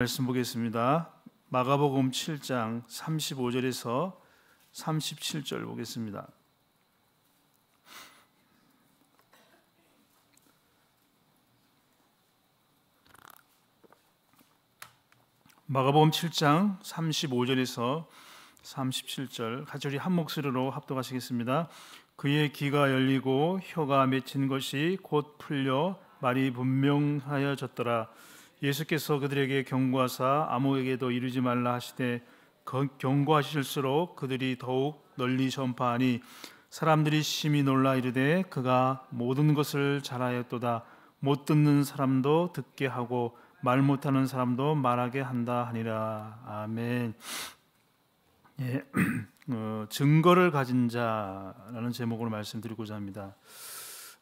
말씀 보겠습니다. 마가복음 7장 35절에서 37절 보겠습니다. 마가복음 7장 35절에서 37절 가절이 한 목소리로 합독하시겠습니다. 그의 귀가 열리고 혀가 맺힌 것이 곧 풀려 말이 분명하여졌더라. 예수께서 그들에게 경고하사 아무에게도 이르지 말라 하시되 경고하실수록 그들이 더욱 널리 전파하니 사람들이 심히 놀라 이르되 그가 모든 것을 잘하였도다 못 듣는 사람도 듣게 하고 말 못하는 사람도 말하게 한다 하니라 아멘. 예, 어, 증거를 가진 자라는 제목으로 말씀드리고자 합니다.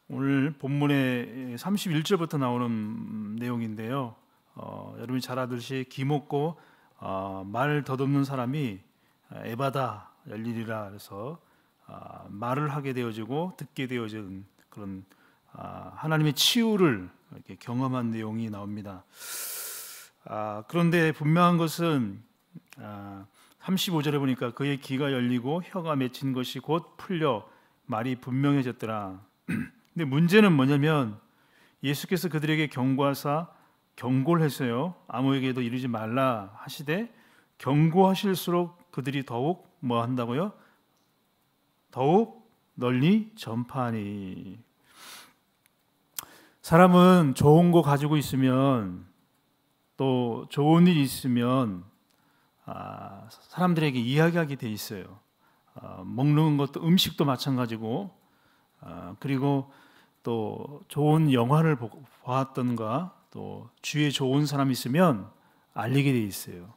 오늘 본문의 31절부터 나오는 내용인데요. 어, 여러분이 잘 알듯이 기 먹고 어, 말 더듬는 사람이 어, 에바다 열리리라 해서 어, 말을 하게 되어지고 듣게 되어진 그런 아, 하나님의 치유를 이렇게 경험한 내용이 나옵니다. 아, 그런데 분명한 것은 아, 35절에 보니까 그의 귀가 열리고 혀가 맺힌 것이 곧 풀려 말이 분명해졌더라. 근데 문제는 뭐냐면 예수께서 그들에게 경고하사 경고를 했어요. 아무에게도 이르지 말라 하시되 경고하실수록 그들이 더욱 뭐 한다고요? 더욱 널리 전파하니. 사람은 좋은 거 가지고 있으면 또 좋은 일이 있으면 아, 사람들에게 이야기하게 돼 있어요. 아, 먹는 것도 음식도 마찬가지고 아, 그리고 또 좋은 영화를 보, 보았던가 또 주위에 좋은 사람 있으면 알리게 돼 있어요.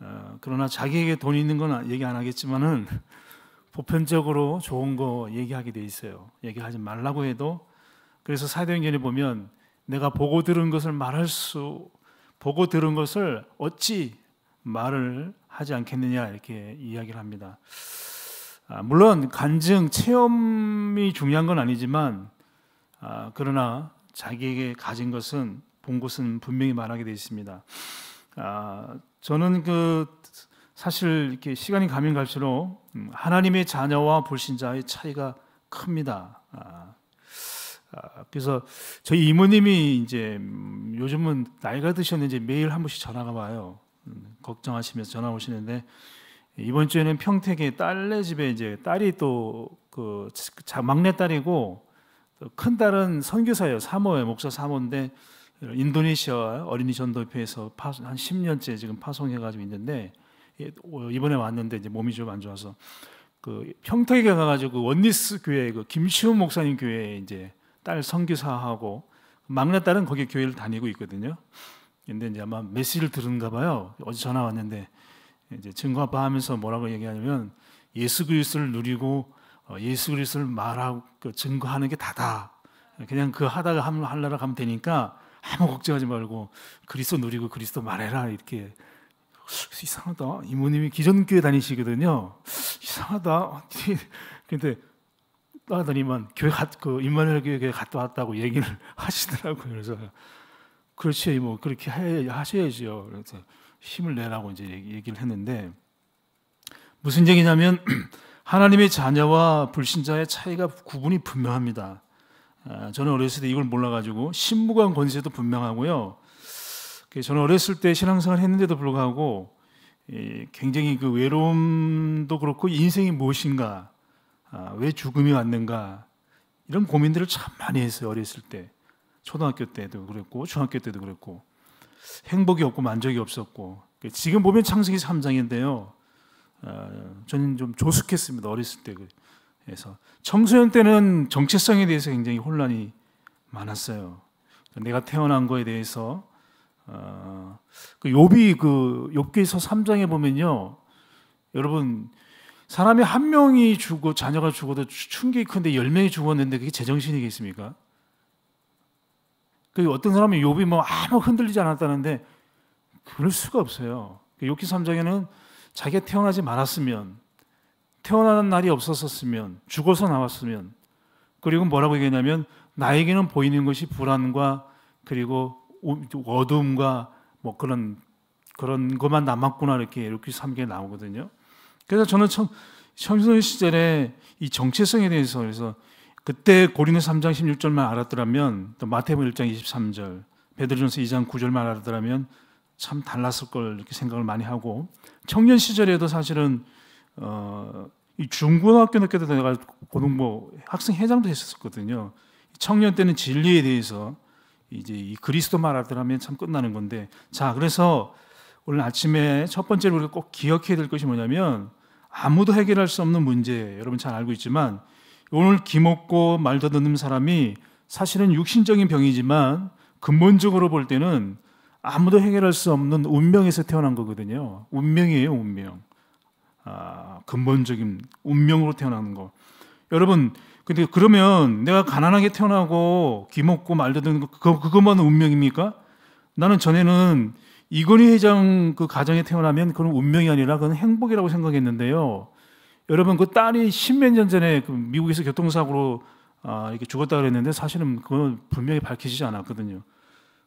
어, 그러나 자기에게 돈 있는 건 얘기 안 하겠지만은 보편적으로 좋은 거 얘기하게 돼 있어요. 얘기하지 말라고 해도 그래서 사도행전에 보면 내가 보고 들은 것을 말할 수 보고 들은 것을 어찌 말을 하지 않겠느냐 이렇게 이야기를 합니다. 아, 물론 간증 체험이 중요한 건 아니지만 아, 그러나 자기에게 가진 것은 본 곳은 분명히 말하게 되어 있습니다. 아, 저는 그 사실 이렇게 시간이 가면 갈수록 음, 하나님의 자녀와 불신자의 차이가 큽니다. 아, 아, 그래서 저희 이모님이 이제 음, 요즘은 나이가 드셨는지 매일 한 번씩 전화가 와요. 음, 걱정하시면서 전화 오시는데 이번 주에는 평택의 딸네 집에 이제 딸이 또 그 막내 딸이고 큰 딸은 선교사예요. 사모예요. 목사 사모인데 인도네시아 어린이 전도협회에서 한 10년째 지금 파송해가지고 있는데 어, 이번에 왔는데 이제 몸이 좀 안 좋아서 그 평택에 가가지고 그 원니스 교회 그 김시훈 목사님 교회에 이제 딸 선교사하고 막내 딸은 거기 교회를 다니고 있거든요. 근데 이제 아마 메시를 들은가 봐요. 어제 전화 왔는데 이제 증거아빠 하면서 뭐라고 얘기하냐면 예수 그리스도를 누리고 어, 예수 그리스도를 말하고 그 증거하는 게 다다. 그냥 그 하다가 하늘나라 가면 되니까 아무 걱정하지 말고 그리스도 누리고 그리스도 말해라 이렇게 이상하다 이모님이 기존교회 다니시거든요 이상하다 근데 따더니만 교회 갔그 임마누엘 교회 갔다 왔다고 얘기를 하시더라고요 그래서 그렇지 뭐 그렇게 하셔야지요 그래서 힘을 내라고 이제 얘기를 했는데 무슨 얘기냐면 하나님의 자녀와 불신자의 차이가 구분이 분명합니다. 아, 저는 어렸을 때 이걸 몰라가지고 신부관 권세도 분명하고요. 그 저는 어렸을 때 신앙생활 했는데도 불구하고 굉장히 그 외로움도 그렇고 인생이 무엇인가, 아, 왜 죽음이 왔는가 이런 고민들을 참 많이 했어요 어렸을 때. 초등학교 때도 그랬고 중학교 때도 그랬고 행복이 없고 만족이 없었고 그 지금 보면 창세기 3장인데요. 아, 저는 좀 조숙했습니다 어렸을 때. 그래서 청소년 때는 정체성에 대해서 굉장히 혼란이 많았어요. 내가 태어난 거에 대해서 어, 그 요비 그 욥기서 3장에 보면요, 여러분 사람이 한 명이 죽고 자녀가 죽어도 충격이 큰데 열 명이 죽었는데 그게 제정신이겠습니까? 그 어떤 사람이 욥이 뭐 아무 흔들리지 않았다는데 그럴 수가 없어요. 그 욥기 3장에는 자기가 태어나지 말았으면 태어나는 날이 없었었으면 죽어서 나왔으면 그리고 뭐라고 얘기냐면 나에게는 보이는 것이 불안과 그리고 어둠과 뭐 그런 그런 것만 남았구나 이렇게 이렇게 삼게 나오거든요. 그래서 저는 참 청소년 시절에 이 정체성에 대해서 그래서 그때 고린도 3장 16절만 알았더라면 또 마태복음 1장 23절, 베드로전서 2장 9절만 알았더라면 참 달랐을 걸 이렇게 생각을 많이 하고 청년 시절에도 사실은 어, 이 중고등학교 늦게 도 내가 고등부 뭐 학생 회장도 했었거든요. 청년 때는 진리에 대해서 이제 이그리스도말하더라면참 끝나는 건데 자 그래서 오늘 아침에 첫 번째로 우리가 꼭 기억해야 될 것이 뭐냐면 아무도 해결할 수 없는 문제 여러분 잘 알고 있지만 오늘 기먹고 말 더듬는 사람이 사실은 육신적인 병이지만 근본적으로 볼 때는 아무도 해결할 수 없는 운명에서 태어난 거거든요 운명이에요 운명 아, 근본적인 운명으로 태어나는 거. 여러분, 근데 그러면 내가 가난하게 태어나고 귀먹고 말려드는 거 그거, 그것만 운명입니까? 나는 전에는 이건희 회장 그 가정에 태어나면 그런 운명이 아니라 그건 행복이라고 생각했는데요. 여러분 그 딸이 십몇 년 전에 그 미국에서 교통사고로 아, 이렇게 죽었다 그랬는데 사실은 그건 분명히 밝혀지지 않았거든요.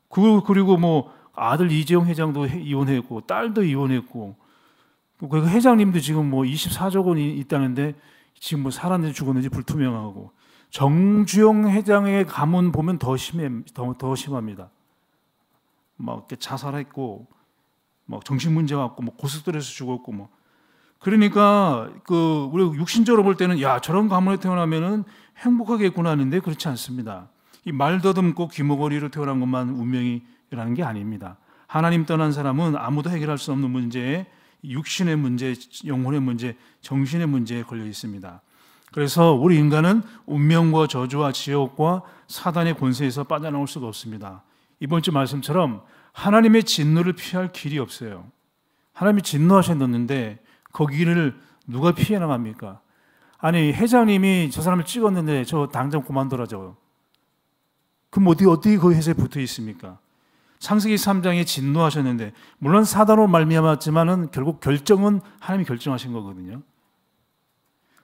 그 그리고 뭐 아들 이재용 회장도 이혼했고 딸도 이혼했고 그 회장님도 지금 뭐 24조 원이 있다는데 지금 뭐 살았는지 죽었는지 불투명하고 정주영 회장의 가문 보면 더 심해 더, 더 심합니다. 막 자살했고 막 정신 문제 갖고 뭐 고스톱에서 죽었고 뭐 그러니까 그 우리 육신적으로 볼 때는 야 저런 가문에 태어나면은 행복하겠구나 하는데 그렇지 않습니다. 이말 더듬고 귀머거리로 태어난 것만 운명이라는 게 아닙니다. 하나님 떠난 사람은 아무도 해결할 수 없는 문제에 육신의 문제, 영혼의 문제, 정신의 문제에 걸려 있습니다. 그래서 우리 인간은 운명과 저주와 지옥과 사단의 권세에서 빠져나올 수가 없습니다. 이번 주 말씀처럼 하나님의 진노를 피할 길이 없어요. 하나님이 진노하셨는데 거기를 그 누가 피해 나갑니까? 아니 회장님이 저 사람을 찍었는데 저 당장 그만둬라죠. 그럼 어디 어디 그 회사에 붙어 있습니까? 창세기 3장에 진노하셨는데 물론 사단으로 말미암았지만은 결국 결정은 하나님이 결정하신 거거든요.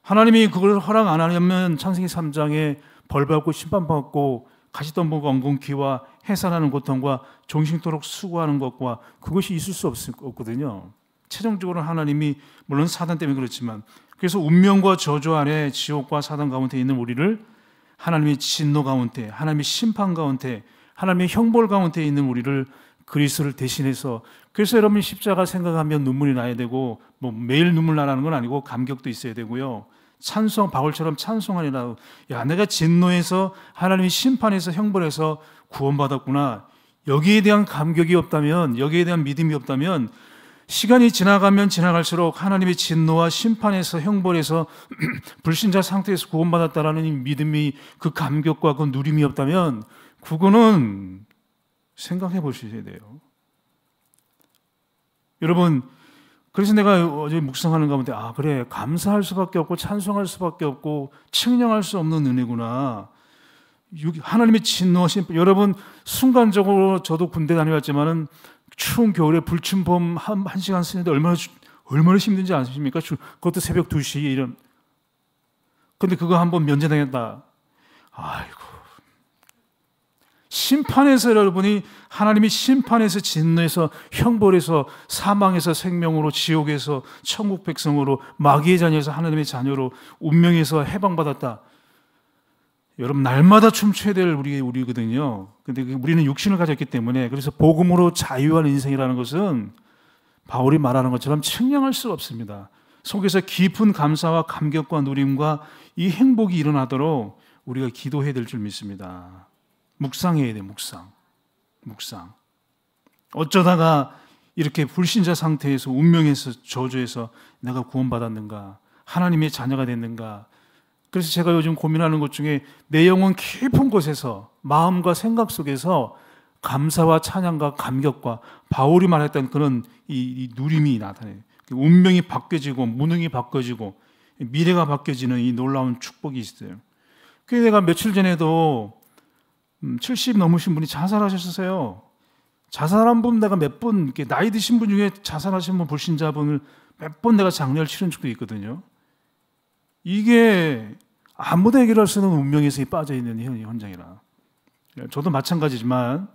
하나님이 그걸 허락 안 하려면 창세기 3장에 벌 받고 심판 받고 가시덤불 엉겅퀴와 해산하는 고통과 정신토록 수고하는 것과 그것이 있을 수 없, 없거든요. 최종적으로 하나님이 물론 사단 때문에 그렇지만 그래서 운명과 저주 안에 지옥과 사단 가운데 있는 우리를 하나님의 진노 가운데 하나님의 심판 가운데 하나님의 형벌 가운데 있는 우리를 그리스도를 대신해서 그래서 여러분 십자가 생각하면 눈물이 나야 되고 뭐 매일 눈물 나라는 건 아니고 감격도 있어야 되고요. 찬송 바울처럼 찬송하리라. 야 내가 진노에서 하나님의 심판에서 형벌에서 구원받았구나. 여기에 대한 감격이 없다면 여기에 대한 믿음이 없다면 시간이 지나가면 지나갈수록 하나님의 진노와 심판에서 형벌에서 불신자 상태에서 구원받았다라는 믿음이 그 감격과 그 누림이 없다면 그거는 생각해 보셔야 돼요. 여러분, 그래서 내가 어제 묵상하는 가운데, 아, 그래, 감사할 수밖에 없고, 찬송할 수밖에 없고, 측량할 수 없는 은혜구나. 하나님의 진노하신, 여러분, 순간적으로 저도 군대 다녀왔지만은, 추운 겨울에 불침범 한, 한 시간 쓰는데 얼마나, 얼마나 힘든지 아십니까? 그것도 새벽 2시 이런. 근데 그거 한번 면제당했다. 아이고, 심판에서 여러분이 하나님이 심판에서 진노에서 형벌에서 사망에서 생명으로 지옥에서 천국 백성으로 마귀의 자녀에서 하나님의 자녀로 운명에서 해방받았다. 여러분 날마다 춤춰야 될 우리 우리거든요. 근데 그 우리는 육신을 가졌기 때문에 그래서 복음으로 자유한 인생이라는 것은 바울이 말하는 것처럼 측량할 수 없습니다. 속에서 깊은 감사와 감격과 누림과 이 행복이 일어나도록 우리가 기도해야 될 줄 믿습니다. 묵상해야 돼, 묵상. 묵상. 어쩌다가 이렇게 불신자 상태에서 운명에서 저주에서 내가 구원받았는가? 하나님의 자녀가 됐는가? 그래서 제가 요즘 고민하는 것 중에 내 영혼 깊은 곳에서 마음과 생각 속에서 감사와 찬양과 감격과 바울이 말했던 그런 이, 이 누림이 나타나요. 운명이 바뀌어지고 무능이 바뀌어지고 미래가 바뀌어지는 이 놀라운 축복이 있어요. 그래서 내가 며칠 전에도 70 음, 넘으신 분이 자살하셨어요. 자살한 분 내가 몇번 나이 드신 분 중에 자살하신 분 불신자분을 몇 번 내가 장례를 치른 적도 있거든요. 이게 아무도 해결할 수는 운명의 세 빠져 있는 현장이라. 예, 저도 마찬가지지만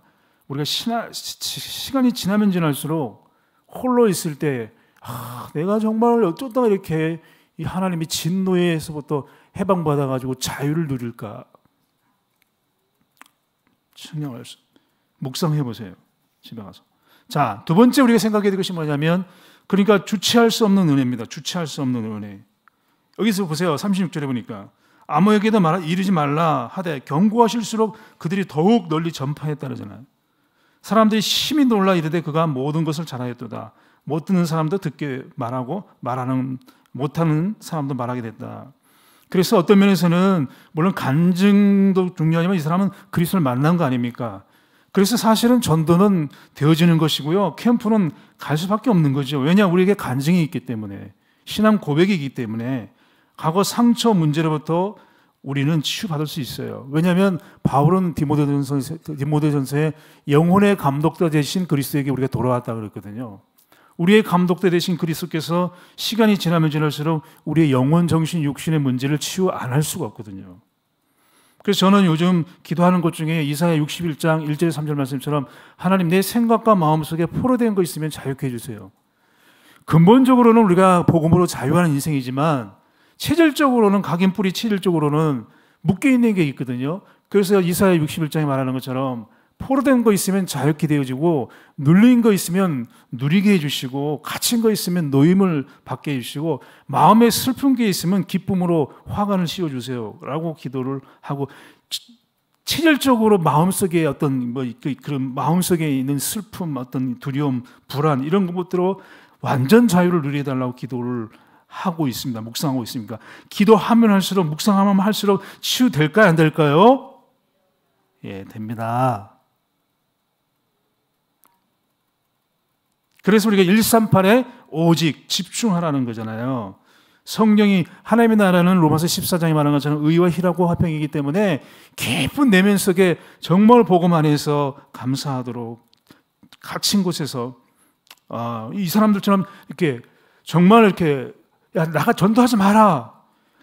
우리가 시나, 시, 간이 지나면 지날수록 홀로 있을 때 아, 내가 정말 어쩌다가 이렇게 이 하나님의 진노에서부터 해방받아가지고 자유를 누릴까 성경을 묵상해 보세요. 집에 가서. 자, 두 번째 우리가 생각해야 될 것이 뭐냐면 그러니까 주체할 수 없는 은혜입니다. 주체할 수 없는 은혜. 여기서 보세요. 36절에 보니까 아무에게도 말하, 이르지 말라 하되 경고하실수록 그들이 더욱 널리 전파했다르잖아요. 사람들이 심히 놀라 이르되 그가 모든 것을 잘하였도다. 못 듣는 사람도 듣게 말하고 말하는 못하는 사람도 말하게 됐다. 그래서 어떤 면에서는 물론 간증도 중요하지만 이 사람은 그리스도를 만난 거 아닙니까? 그래서 사실은 전도는 되어지는 것이고요. 캠프는 갈 수밖에 없는 거죠. 왜냐 우리에게 간증이 있기 때문에 신앙 고백이기 때문에 과거 상처 문제로부터 우리는 치유받을 수 있어요. 왜냐하면 바울은 디모데전서, 디모데 영혼의 감독자 대신 그리스에게 우리가 돌아왔다 그랬거든요. 우리의 감독대 되신 그리스도께서 시간이 지나면 지날수록 우리의 영혼, 정신, 육신의 문제를 치유 안 할 수가 없거든요. 그래서 저는 요즘 기도하는 것 중에 이사야 61장 1절 3절 말씀처럼 하나님 내 생각과 마음속에 포로된 거 있으면 자유케 해 주세요. 근본적으로는 우리가 복음으로 자유하는 인생이지만 체질적으로는 각인 뿌리 체질적으로는 묶여 있는 게 있거든요. 그래서 이사야 61장이 말하는 것처럼 포로된 거 있으면 자유케 되어지고 눌린 거 있으면 누리게 해주시고 갇힌 거 있으면 노임을 받게 해주시고 마음에 슬픈 게 있으면 기쁨으로 화관을 씌워주세요라고 기도를 하고 체질적으로 마음속에 어떤 뭐 그, 그런 마음속에 있는 슬픔, 어떤 두려움, 불안 이런 것들로 완전 자유를 누리달라고 기도를 하고 있습니다. 묵상하고 있습니다. 기도하면 할수록 묵상하면 할수록 치유될까요? 안 될까요? 예, 됩니다. 그래서 우리가 138에 오직 집중하라는 거잖아요. 성령이 하나님의 나라는 로마서 14장에 말한 것처럼 의와 희라고 화평이기 때문에 깊은 내면 속에 정말 복음 안에서 감사하도록 갇힌 곳에서 아, 이 사람들처럼 이렇게 정말 이렇게 야 나가 전도하지 마라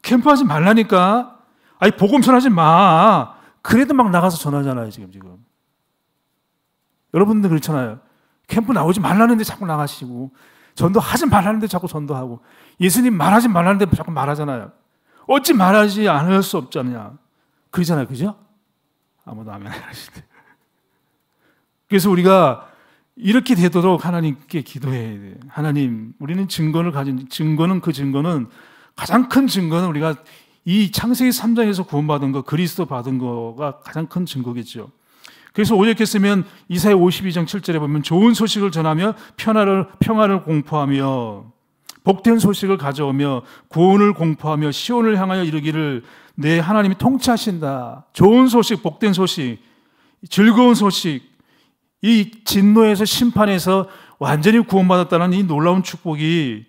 캠프하지 말라니까 아니 복음 전하지 마 그래도 막 나가서 전하잖아요 지금 지금 여러분들 그렇잖아요 캠프 나오지 말라는데 자꾸 나가시고 전도하지 말라는데 자꾸 전도하고 예수님 말하지 말라는데 자꾸 말하잖아요. 어찌 말하지 않을 수 없잖냐. 그러잖아요. 그죠? 아무도 아멘 안 하시대. 그래서 우리가 이렇게 되도록 하나님께 기도해야 돼 하나님, 우리는 증거를 가진, 증거는 그 증거는 가장 큰 증거는 우리가 이 창세기 3장에서 구원받은 거, 그리스도 받은 거가 가장 큰 증거겠죠. 그래서 오역했으면 이사의 52장 7절에 보면 좋은 소식을 전하며 평화를, 평화를 공포하며 복된 소식을 가져오며 구원을 공포하며 시온을 향하여 이르기를 내 하나님이 통치하신다. 좋은 소식, 복된 소식, 즐거운 소식, 이 진노에서 심판에서 완전히 구원받았다는 이 놀라운 축복이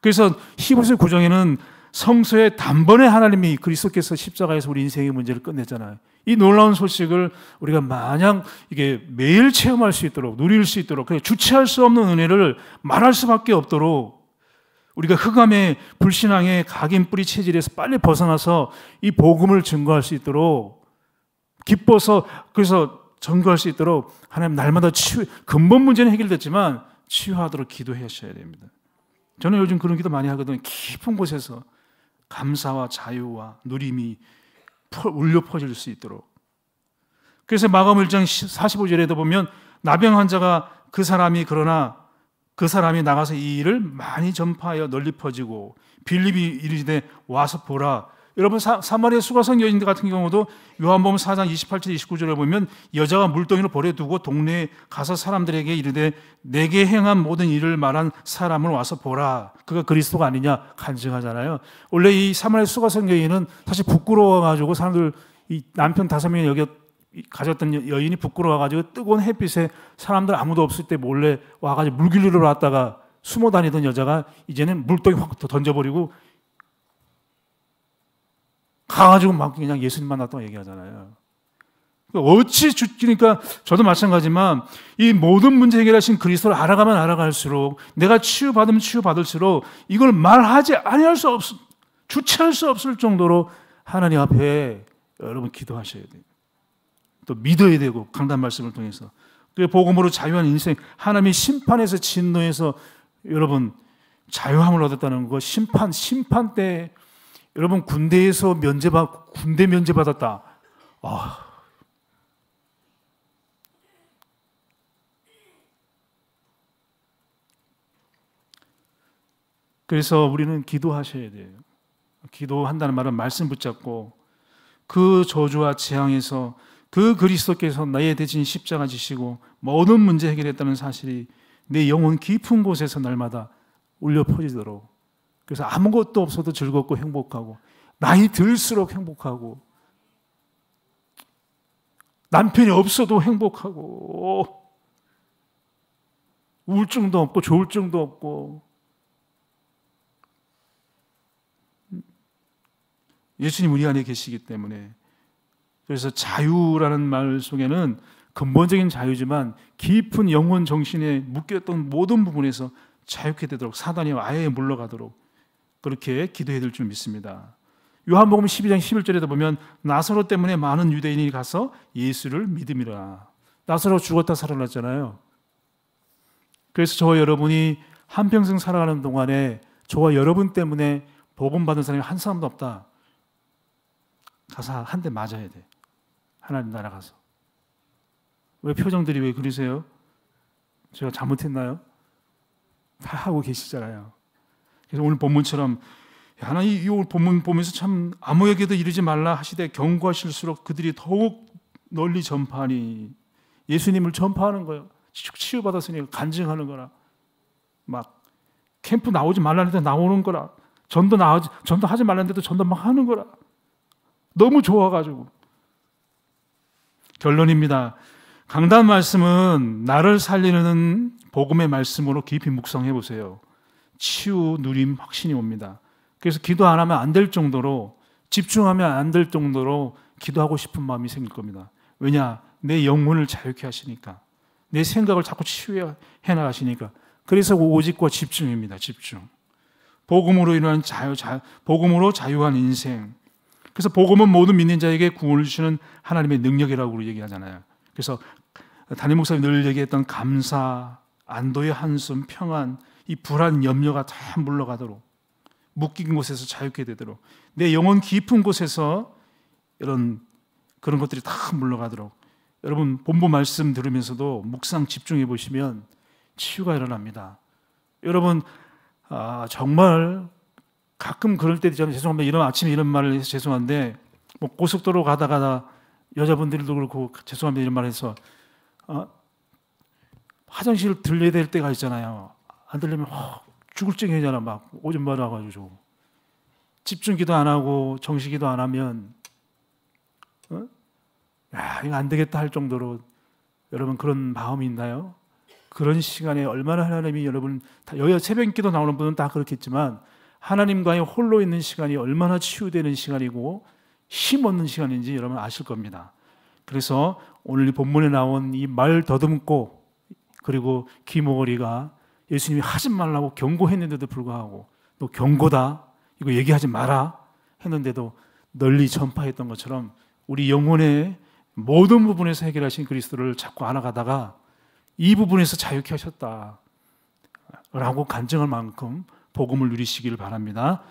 그래서 히브리서 구정에는 성서에 단번에 하나님이 그리스도께서 십자가에서 우리 인생의 문제를 끝내잖아요. 이 놀라운 소식을 우리가 마냥 이게 매일 체험할 수 있도록 누릴 수 있도록 그냥 주체할 수 없는 은혜를 말할 수밖에 없도록 우리가 흑암의 불신앙의 각인 뿌리 체질에서 빨리 벗어나서 이 복음을 증거할 수 있도록 기뻐서 그래서 증거할 수 있도록 하나님 날마다 치유 근본 문제는 해결됐지만 치유하도록 기도하셔야 됩니다. 저는 요즘 그런 기도 많이 하거든요. 깊은 곳에서 감사와 자유와 누림이 울려 퍼질 수 있도록. 그래서 마감 1장 45절에도 보면 나병 환자가 그 사람이 그러나 그 사람이 나가서 이 일을 많이 전파하여 널리 퍼지고 빌립이 이르되 와서 보라 여러분 사, 마리아 수가성 여인 같은 경우도 요한범음 4장 28절 2 9절에 보면 여자가 물덩이를 버려두고 동네에 가서 사람들에게 이르되 내게 행한 모든 일을 말한 사람을 와서 보라 그가 그리스도가 아니냐 간증하잖아요 원래 이 사마리아 수가성 여인은 사실 부끄러워가지고 사람들 이 남편 다섯 명이 여기 가졌던 여인이 부끄러워가지고 뜨거운 햇빛에 사람들 아무도 없을 때 몰래 와가지고 물길로 왔다가 숨어 다니던 여자가 이제는 물덩이확 던져버리고 가가지고 막 그냥 예수님 만났다고 얘기하잖아요. 그러니까 어찌 죽기니까 저도 마찬가지만 이 모든 문제 해결하신 그리스도를 알아가면 알아갈수록 내가 치유받으면 치유받을수록 이걸 말하지 아니할 수 없, 주체할 수 없을 정도로 하나님 앞에 여러분 기도하셔야 돼요. 또 믿어야 되고 강단 말씀을 통해서 그 복음으로 자유한 인생 하나님이 심판에서 진노에서 여러분 자유함을 얻었다는 거 심판 심판 때 여러분 군대에서 면제받 군대 면제 받았다. 아. 그래서 우리는 기도하셔야 돼요. 기도한다는 말은 말씀 붙잡고 그 저주와 재앙에서 그 그리스도께서 나의 대신 십자가 지시고 모든 문제 해결했다는 사실이 내 영혼 깊은 곳에서 날마다 울려 퍼지도록 그래서 아무것도 없어도 즐겁고 행복하고 나이 들수록 행복하고 남편이 없어도 행복하고 우울증도 없고 조울증도 없고 예수님 우리 안에 계시기 때문에 그래서 자유라는 말 속에는 근본적인 자유지만 깊은 영혼 정신에 묶였던 모든 부분에서 자유케 되도록 사단이 아예 물러가도록 그렇게 기도해야 될 줄 믿습니다. 요한복음 12장 11절에도 보면 나사로 때문에 많은 유대인이 가서 예수를 믿음이라. 나사로 죽었다 살아났잖아요. 그래서 저와 여러분이 한평생 살아가는 동안에 저와 여러분 때문에 복음 받은 사람이 한 사람도 없다. 가서 한 대 맞아야 돼. 하나님 나라 가서. 왜 표정들이 왜 그러세요? 제가 잘못했나요? 다 하고 계시잖아요. 그래서 오늘 본문처럼 하나님 이 본문 보면서 참 아무에게도 이르지 말라 하시되 경고하실수록 그들이 더욱 널리 전파하니 예수님을 전파하는 거예요. 치유받았으니 간증하는 거라. 막 캠프 나오지 말라는데 나오는 거라. 전도 나오지 전도 하지 말라는데도 전도 막 하는 거라. 너무 좋아가지고 결론입니다. 강단 말씀은 나를 살리는 복음의 말씀으로 깊이 묵상해 보세요. 치유 누림 확신이 옵니다. 그래서 기도 안 하면 안 될 정도로 집중하면 안 될 정도로 기도하고 싶은 마음이 생길 겁니다. 왜냐? 내 영혼을 자유케 하시니까. 내 생각을 자꾸 치유해 나가시니까. 그래서 오직과 집중입니다. 집중. 복음으로 인한 자유, 자, 복음으로 자유한 인생. 그래서 복음은 모든 믿는 자에게 구원을 주시는 하나님의 능력이라고 얘기하잖아요. 그래서 담임 목사님 늘 얘기했던 감사, 안도의 한숨, 평안, 이 불안 염려가 다 물러가도록 묶인 곳에서 자유케 되도록 내 영혼 깊은 곳에서 이런 그런 것들이 다 물러가도록 여러분 본부 말씀 들으면서도 묵상 집중해 보시면 치유가 일어납니다. 여러분 아, 정말 가끔 그럴 때 저는 죄송합니다. 이런 아침에 이런 말을 해서 죄송한데 뭐 고속도로 가다가 여자분들도 그렇고 죄송합니다 이런 말해서 아, 어, 화장실 들려야 될 때가 있잖아요. 안 들리면 어, 죽을 증이잖아막 오줌 받아가지고 집중기도 안 하고 정식기도안 하면 어? 야 이거 안 되겠다 할 정도로 여러분 그런 마음이 있나요? 그런 시간에 얼마나 하나님이 여러분 다, 여기 새벽기도 나오는 분은 다 그렇겠지만 하나님과의 홀로 있는 시간이 얼마나 치유되는 시간이고 힘 얻는 시간인지 여러분 아실 겁니다. 그래서 오늘 본문에 나온 이 말 더듬고 그리고 귀머거리가 예수님이 하지 말라고 경고했는데도 불구하고 너 경고다 이거 얘기하지 마라 했는데도 널리 전파했던 것처럼 우리 영혼의 모든 부분에서 해결하신 그리스도를 자꾸 안아가다가 이 부분에서 자유케 하셨다 라고 간증할 만큼 복음을 누리시길 바랍니다.